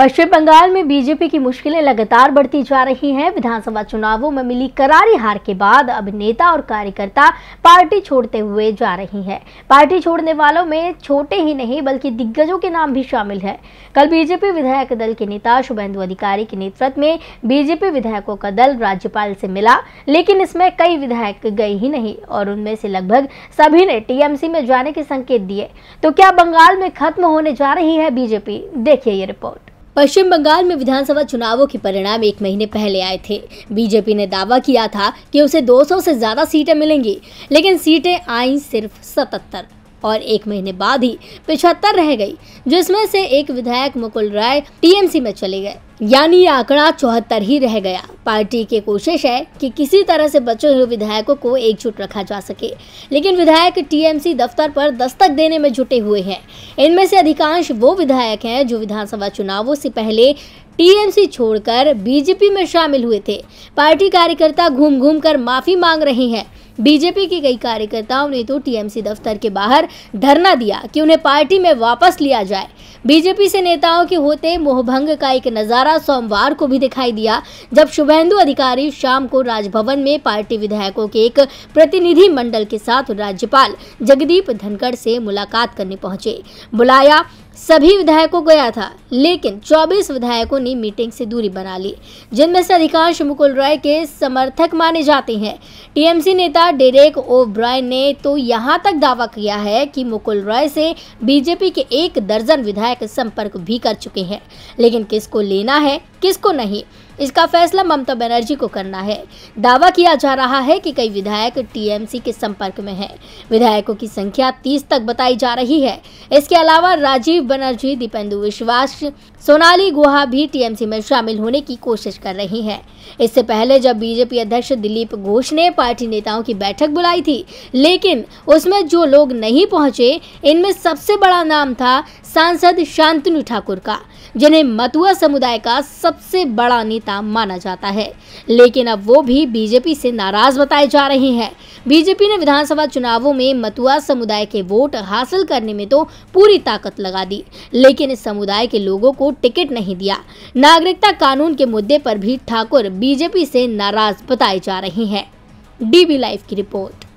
पश्चिम बंगाल में बीजेपी की मुश्किलें लगातार बढ़ती जा रही हैं विधानसभा चुनावों में मिली करारी हार के बाद अब नेता और कार्यकर्ता पार्टी छोड़ते हुए जा रही हैं पार्टी छोड़ने वालों में छोटे ही नहीं बल्कि दिग्गजों के नाम भी शामिल है कल बीजेपी विधायक दल के नेता शुभेंदु अधिकारी के नेतृत्व में बीजेपी विधायकों का दल राज्यपाल से मिला लेकिन इसमें कई विधायक गए ही नहीं और उनमें से लगभग सभी ने टीएमसी में जाने के संकेत दिए तो क्या बंगाल में खत्म होने जा रही है बीजेपी देखिए ये रिपोर्ट पश्चिम बंगाल में विधानसभा चुनावों के परिणाम एक महीने पहले आए थे बीजेपी ने दावा किया था कि उसे 200 से ज़्यादा सीटें मिलेंगी लेकिन सीटें आई सिर्फ सतहत्तर और एक महीने बाद ही पिछहत्तर रह गई जिसमें से एक विधायक मुकुल राय टीएमसी में चले गए यानी आंकड़ा चौहत्तर ही रह गया पार्टी की कोशिश है कि किसी तरह से बचे हुए विधायकों को एकजुट रखा जा सके लेकिन विधायक टीएमसी दफ्तर पर दस्तक देने में जुटे हुए हैं इनमें से अधिकांश वो विधायक हैं जो विधानसभा चुनावों से पहले टीएमसी छोड़कर बीजेपी में शामिल हुए थे पार्टी कार्यकर्ता घूम घूम कर माफी मांग रहे हैं बीजेपी की कई कार्यकर्ताओं ने तो टीएमसी दफ्तर के बाहर धरना दिया कि उन्हें पार्टी में वापस लिया जाए बीजेपी से नेताओं के होते मोहभंग का एक नज़ारा सोमवार को भी दिखाई दिया जब शुभेंदु अधिकारी शाम को राजभवन में पार्टी विधायकों के एक प्रतिनिधि मंडल के साथ राज्यपाल जगदीप धनखड़ से मुलाकात करने पहुंचे बुलाया सभी विधायकों गया था लेकिन 24 विधायकों ने मीटिंग से दूरी बना ली जिनमें से अधिकांश मुकुल रॉय के समर्थक माने जाते हैं टीएमसी नेता डेरेक ओ ब्रायन ने तो यहां तक दावा किया है कि मुकुल रॉय से बीजेपी के एक दर्जन विधायक संपर्क भी कर चुके हैं लेकिन किसको लेना है किसको नहीं इसका फैसला ममता बनर्जी को करना है दावा किया जा रहा है कि कई विधायक टीएमसी के संपर्क में हैं विधायकों की संख्या 30 तक बताई जा रही है इसके अलावा राजीव बनर्जी दीपेंदु विश्वास सोनाली गुहा भी टीएमसी में शामिल होने की कोशिश कर रही है इससे पहले जब बीजेपी अध्यक्ष दिलीप घोष ने पार्टी नेताओं की बैठक बुलाई थी लेकिन उसमें जो लोग नहीं पहुंचे इनमें सबसे बड़ा नाम था सांसद शांतनु ठाकुर का जिन्हें मतुआ समुदाय का सबसे बड़ा नेता माना जाता है लेकिन अब वो भी बीजेपी से नाराज बताए जा रहे हैं बीजेपी ने विधानसभा चुनावों में मतुआ समुदाय के वोट हासिल करने में तो पूरी ताकत लगा दी लेकिन इस समुदाय के लोगों को टिकट नहीं दिया नागरिकता कानून के मुद्दे पर भी ठाकुर बीजेपी से नाराज बताए जा रहे हैं डीबी लाइव की रिपोर्ट